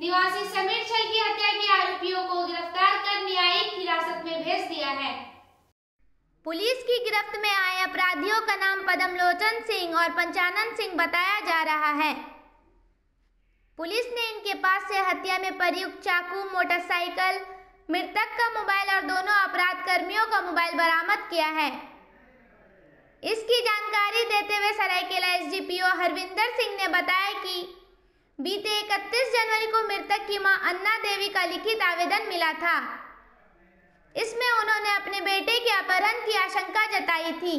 निवासी समीर छल की हत्या के आरोपियों को गिरफ्तार कर न्यायिक हिरासत में भेज दिया है पुलिस की गिरफ्त में आए अपराधियों का नाम पदमलोचन सिंह और पंचानंद सिंह बताया जा रहा है पुलिस ने इनके पास से हत्या में प्रयुक्त चाकू मोटरसाइकिल मृतक का मोबाइल और दोनों अपराध कर्मियों का मोबाइल बरामद किया है इसकी जानकारी देते हुए सरायकेला एसडीपीओ हरविंदर सिंह ने बताया कि बीते 31 जनवरी को मृतक की मां अन्ना देवी का लिखित आवेदन मिला था इसमें उन्होंने अपने बेटे के अपहरण की आशंका जताई थी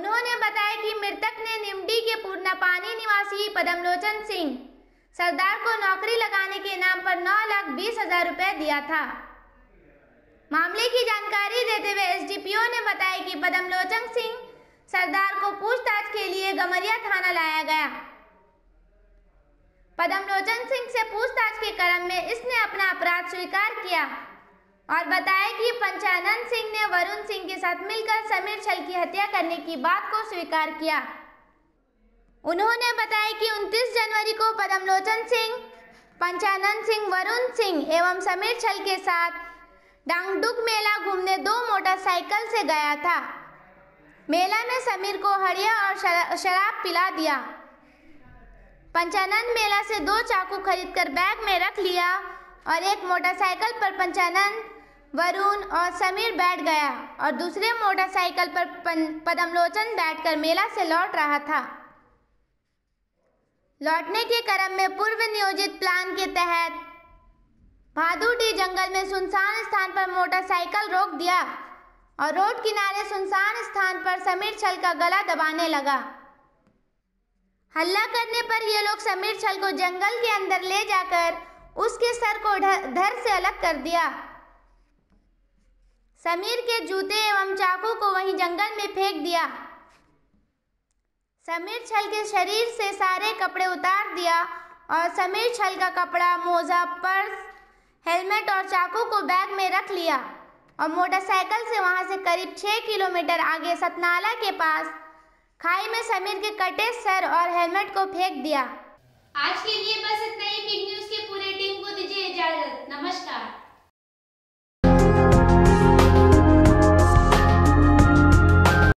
उन्होंने बताया कि मृतक ने निमडी के पूर्णापानी निवासी पदमलोचन सिंह सरदार को नौकरी लगाने के नाम पर नौ लाख बीस हजार रुपये दिया था मामले की जानकारी देते हुए एसडीपीओ ने बताया कि पदमलोचन सिंह सरदार को पूछताछ के लिए गमरिया थाना लाया गया पदमलोचन सिंह से पूछताछ के क्रम में इसने अपना अपराध स्वीकार किया और बताया कि पंचानंद सिंह ने वरुण सिंह के साथ मिलकर समीर छल की हत्या करने की बात को स्वीकार किया उन्होंने बताया कि 29 जनवरी को पदमलोचन सिंह पंचानंद सिंह वरुण सिंह एवं समीर छल के साथ डांगडुक मेला घूमने दो मोटरसाइकिल से गया था मेला में समीर को हड़िया और शराब पिला दिया पंचानंद मेला से दो चाकू खरीदकर बैग में रख लिया और एक मोटरसाइकिल पर पंचानंद वरुण और समीर बैठ गया और दूसरे मोटरसाइकिल पर पदमलोचन बैठकर मेला से लौट रहा था लौटने के क्रम में पूर्व नियोजित प्लान के तहत भादुडी जंगल में सुनसान स्थान पर मोटरसाइकिल रोक दिया और रोड किनारे सुनसान स्थान पर समीर छल का गला दबाने लगा हल्ला करने पर ये लोग समीर छल को जंगल के अंदर ले जाकर उसके सर को धर से अलग कर दिया समीर के जूते एवं चाकू को वहीं जंगल में फेंक दिया समीर छल के शरीर से सारे कपड़े उतार दिया और समीर छल का कपड़ा मोजा पर्स हेलमेट और चाकू को बैग में रख लिया और मोटरसाइकिल से वहां से करीब छः किलोमीटर आगे सतनाला के पास खाई में समीर के कटे सर और हेलमेट को फेंक दिया आज के लिए बस इतना ही बिग न्यूज के पूरे टीम को दीजिए इजाजत नमस्कार